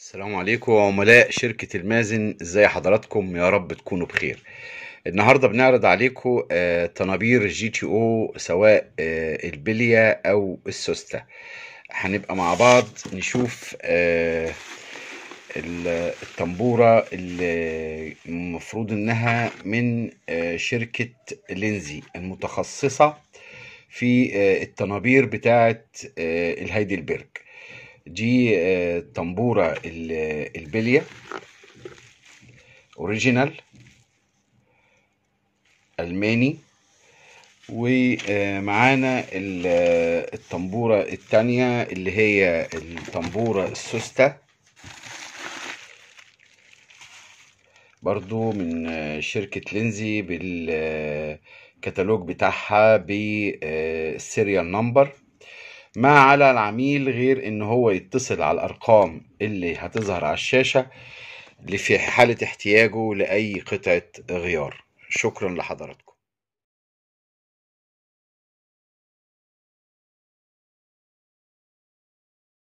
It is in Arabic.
السلام عليكم عملاء شركة المازن ازاي حضراتكم يا رب تكونوا بخير النهاردة بنعرض عليكم طنابير آه، جي تي او سواء آه، البلية او السوستة هنبقى مع بعض نشوف آه، الطنبورة اللي المفروض انها من شركة لينزي المتخصصة في الطنابير بتاعت الهايدلبرج دي طنبوره آه، البليه اوريجينال الماني ومعانا الطنبوره التانية اللي هي الطنبوره السوسته برضو من آه، شركة لينزي بالكتالوج آه، بتاعها بالسيريال نمبر ما على العميل غير ان هو يتصل على الارقام اللي هتظهر على الشاشة في حالة احتياجه لأي قطعة غيار شكرا لحضراتكم